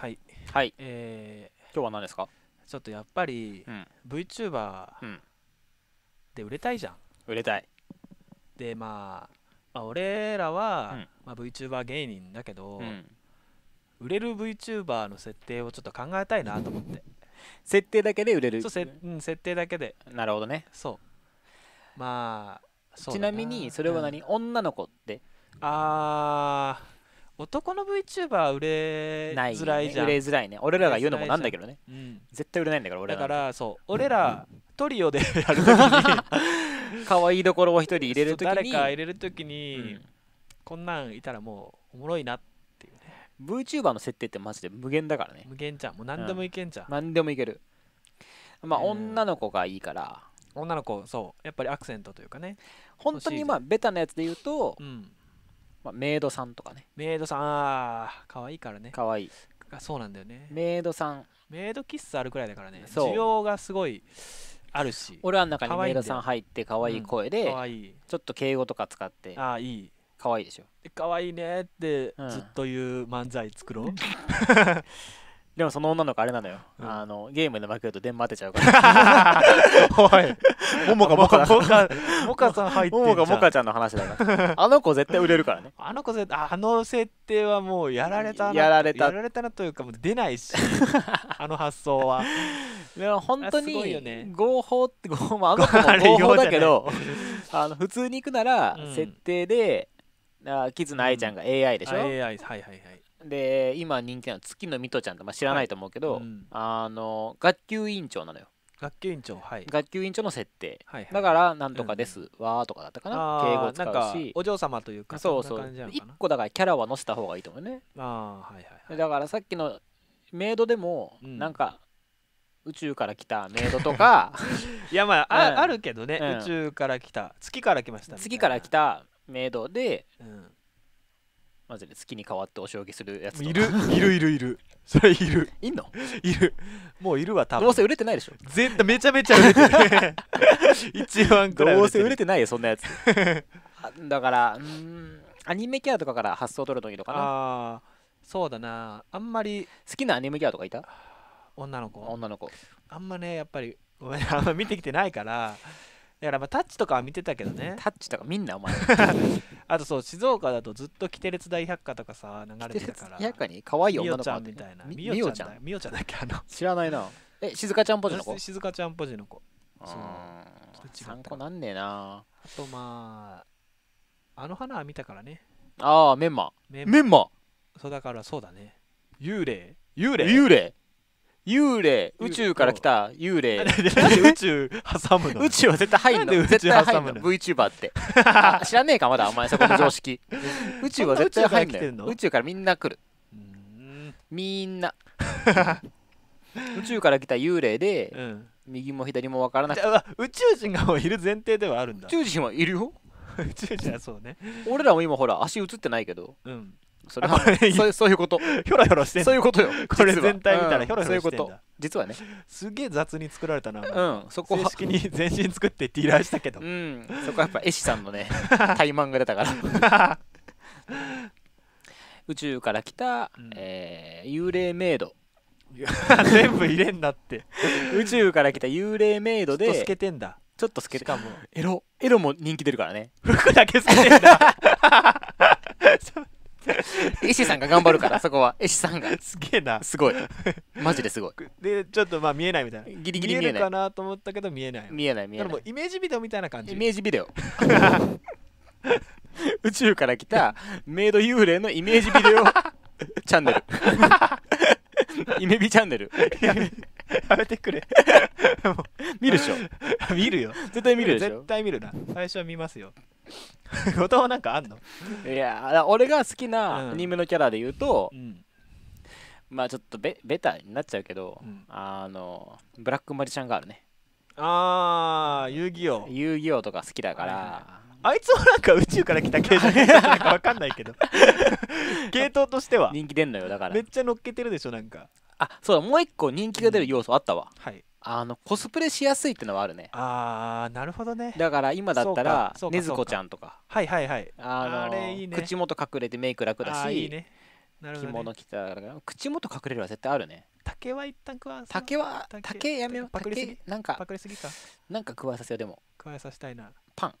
はいはいえー、今日は何ですかちょっとやっぱり、うん VTuber で売れたいじゃん売れたいでまあまあ、俺らは、うんまあ、VTuber 芸人だけど、うん売れる VTuber の設定をちょっと考えたいなと思って設定だけで売れるそうせ、うん、設定だけでなるほどねそうまあうちなみにそれは何、女の子ってああ男の VTuber は売れづらいじゃん、ね、売れづらいね俺らが言うのもなんだけどね、うん、絶対売れないんだから俺らだからそう俺ら、うん、トリオでやるときに 可愛いところを一人入れるときに誰か入れるときに、うん、こんなんいたらもうおもろいなっていうね VTuber の設定ってマジで無限だからね無限じゃんもう何でもいけんじゃん、うん、何でもいけるまあ、女の子がいいから女の子そうやっぱりアクセントというかね本当にまあベタなやつで言うと、うん、まあ、メイドさんとかねメイドさんああ可愛いからねかわいいそうなんだよねメイドさんメイド喫茶あるくらいだからねそう需要がすごいあるし俺は中にメイドさん入って可愛い声で、うん、可愛いちょっと敬語とか使ってああいい可愛いでしょ可愛いねってずっと言う漫才作ろう、う んでもその女の子あれなのよ、うん、あのゲームで負けると電話当てちゃうから おいももかもかもかもかさん 入ってももがもかちゃんの話だから あの子絶対売れるからねあの子絶対あの設定はもうやられたなやられたやられたなというかもう出ないしあの発想はでも本当に、合法って合法あの子も合法だけどあの普通に行くなら設定で、うんあキズの愛ちゃんが AI でしょ、うん、AI はいはいはいで今人気なの月のミトちゃんって、まあ、知らないと思うけど、はいうん、あの学級委員長なのよ学級委員長はい学級委員長の設定、はいはい、だからなんとかですわ、うんーとかだったかな敬語使うしお嬢様というかそうそう一個だからキャラは載せた方がいいと思うねああはいはい、はい、だからさっきのメイドでも、うん、なんか宇宙から来たメイドとか いやまああうん、あるけどね、うん、宇宙から来た月から来ました月から来たメイドで、うんマジで月に変わってお仕置きするやついるいるいるいるそれいるいんのいるもういるわ多分どうせ売れてないでしょ絶対めちゃめちゃ売れてる 一番くらいどうせ売れてないよそんなやつ だからうんアニメキャラとかから発想取るといいのかなあそうだなあんまり好きなアニメキャラとかいた女の子女の子あんまねやっぱりごめんあんま見てきてないからだからまあタッチとかは見てたけどねタッチとかみんなお前 あとそう静岡だとずっと「キテレツ大百科」とかさ流れてたから百科に可愛い女の子ちゃんみたいなみおちゃんみおちゃんだっけあの知らないな え静香ちゃんぽじの子静香ちゃんぽじの子そう参考なんねえなあとまああの花は見たからねああメンマメンマそうだからそうだね幽霊幽霊幽霊幽霊宇宙から来た幽霊 で宇宙挟むの宇宙は絶対入んの絶対挟むの VTuber って 知らねえかまだお前そこの常識 宇宙は絶対入んの宇宙からみんな来るみんな宇宙から来た幽霊で、うん、右も左も分からなくて宇宙人がいる前提ではあるんだ宇宙人はいるよ宇宙人はそうね俺らも今ほら足映ってないけど、うん、それはそうそういうことひょろひょろしてんそういうことよこれ全体見たらひょろひょろしてんだ、うん、実はねすげえ雑に作られたな、うん、そこ正式に全身作ってティーラーしたけど、うん、そこはやっぱ絵師さんのね怠慢 が出たから 宇宙から来た、うん、えー、幽霊メイド全部入れんなって宇宙から来た幽霊メイドでちょっと透けてんだちょっと透けてかもエロエロも人気出るからね服だけ透けてんだ 石さんが頑張るから そこは石さんがすげえなすごい マジですごいでちょっとまあ見えないみたいなギリギリ見えないかなと思ったけど見えない見えない見えないイメージビデオみたいな感じイメージビデオ宇宙から来たメイド幽霊のイメージビデオチャンネルイメビチャンネルやめてくれ見るでしょ見るよ絶対見るでしょ絶対見るな最初は見ますよ後 藤はなんかあんのいや俺が好きなアニメのキャラで言うと、うん、まあちょっとベベタになっちゃうけど、うん、あのブラックマリちゃんがあるねああ遊戯王遊戯王とか好きだからあいつもなんか宇宙から来た系じゃない か分かんないけど 系統としては人気出んのよだからめっちゃ乗っけてるでしょなんかあそうだもう一個人気が出る要素あったわ、うん、はいあのコスプレしやすいってのはあるねああなるほどねだから今だったらねずこちゃんとかはいはいはいあの、ね、口元隠れてメイク楽だしいい、ねね、着物着たら口元隠れるは絶対あるね竹は一旦食わ竹は竹やめようなんかパクリすぎかなんか加わさせようでも食わさせたいなパン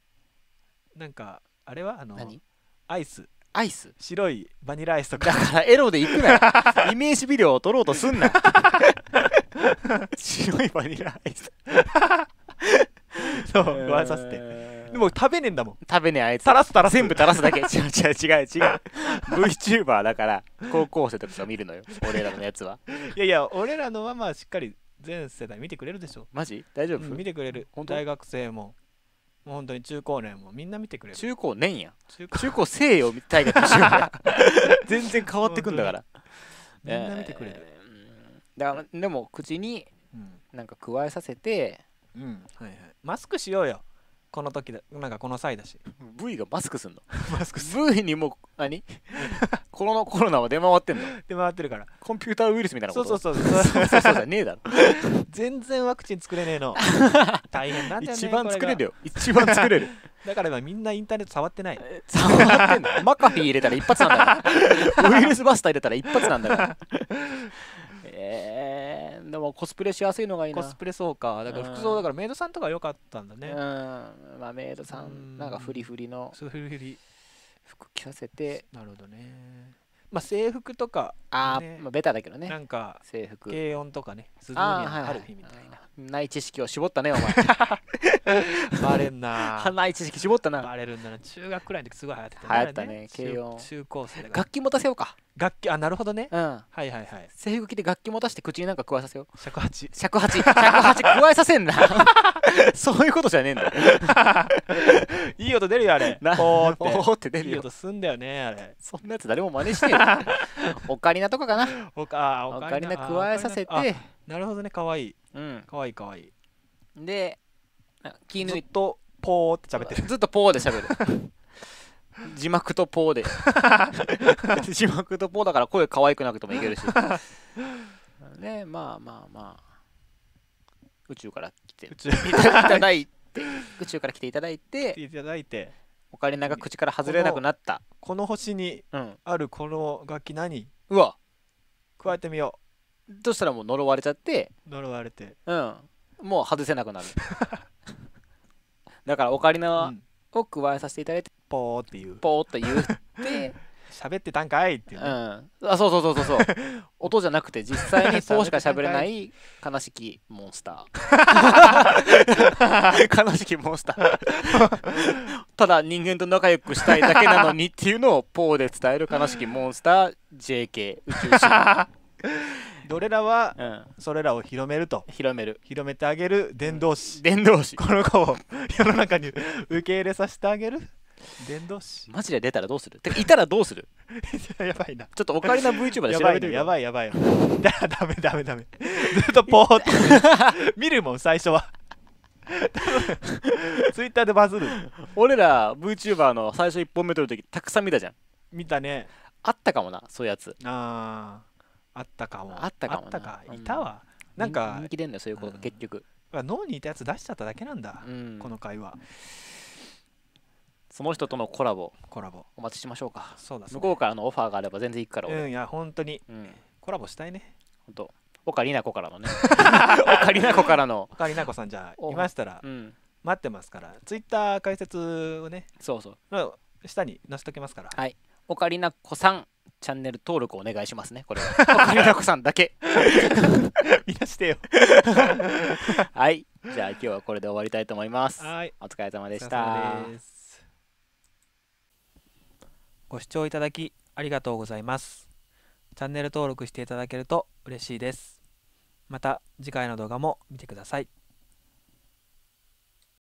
なんかあれはあのアイスアイス白いバニラアイスとかだからエロでいくなよ イメージビデオを撮ろうとすんな 白いバニラアイス そう、えー、わさせてでも食べねえんだもん食べねえあいつ垂らす垂らす全部垂らすだけ 違う違う違う違う VTuber だから高校生とか見るのよ俺らのやつはいやいや俺らのはまあしっかり全世代見てくれるでしょマジ大丈夫、うん、見てくれる大学生ももう本当に中高年もみんな見てくれる中高年や中高生よ大学中全然変わってくんだからみんな見てくれる、えーだからでも口になんか加えさせて、うんはいはい、マスクしようよこの時だなんかこの際だし V がマスクすんのマスクす V にも何この コロナは出回ってんの出回ってるからコンピューターウイルスみたいなことそうそうそうそうそうそうじゃねえだろ 全然ワクチン作れねえの大変なんだよね一番作れるよ一番作れる だから今みんなインターネット触ってない触ってんのマカフィー入れたら一発なんだからウイルスバスター入れたら一発なんだからえでもコスプレしやすいのがいいなコスプレそうかだから服装だからメイドさんとか良かったんだねうんまあメイドさんなんかフリフリのフリフリ服着させてなるほどねまあ制服とか、ね、あ、まあベタだけどねなんか制服軽音とかね鈴にある日みたいな、ない知識を絞ったねお前 バレんなない知識絞ったなバレるんだな中学くらいの時すごい流行ってたね流行ったね軽音中高生楽器持たせようか楽器あなるほどね、うん、はいはいはい制服着て楽器持たせて口になんか加えさせよう尺八尺八尺八加えさせんな そういうことじゃねえんだ いい音出るよあれおおって出るよいい音すんだよねあれそんなやつ誰も真似してよ オカリナとかかなおかオカリナ加えさせてなるほどねかわいい、うん、かわいいかわいいで気抜いずっとポーって喋ってるずっとポーで喋る字幕とポーで 字幕とポーだから声可愛くなくてもいけるし ねまあまあまあ宇宙から来て宇宙いただいて宇宙から来ていただいていただいてオカリナが口から外れなくなったこの星にあるこの楽器何、うわ加えてみようどうしたらもう呪われちゃって呪われてうんもう外せなくなる だからオカリナを加えさせていただいてポーっていうポーって言って 喋ってたんかいっていう、ね、うん、あそうそうそうそうそう 音じゃなくて実際にポーしか喋れない悲しきモンスター 悲しきモンスターただ人間と仲良くしたいだけなのにっていうのをポーで伝える悲しきモンスター JK 宇宙人どれらは、うん、それらを広めると広める広めてあげる伝道師、うん、伝道師この子を世の中に受け入れさせてあげる伝道師マジで出たらどうするてかいたらどうする やばいなちょっとオカリナ VTuber で調べてみよやばいやばいやばいだダメダメダメずっとポーっと見るもん最初は ツイッターでバズる俺ら VTuber の最初1本目撮るときたくさん見たじゃん見たねあったかもなそういうやつあああったかもあったかもあったかいたわ、うん、なんか人気出んだよそういうこと、うん、結局脳にいたやつ出しちゃっただけなんだ、うん、この会話その人とのコラボコラボお待ちしましょうかそうだ、ね、向こうからのオファーがあれば全然いいからうんいや本当に、うん、コラボしたいね本当岡里奈子からのね 岡里奈子からの岡里奈子さんじゃあいましたら、うん、待ってますからツイッター解説をねそうそう下に載せときますからはい岡里奈子さんチャンネル登録お願いしますねこれは 岡里奈子さんだけみな してよはいじゃあ今日はこれで終わりたいと思いますはいお疲れ様でしたご視聴いただきありがとうございます。チャンネル登録していただけると嬉しいです。また次回の動画も見てください。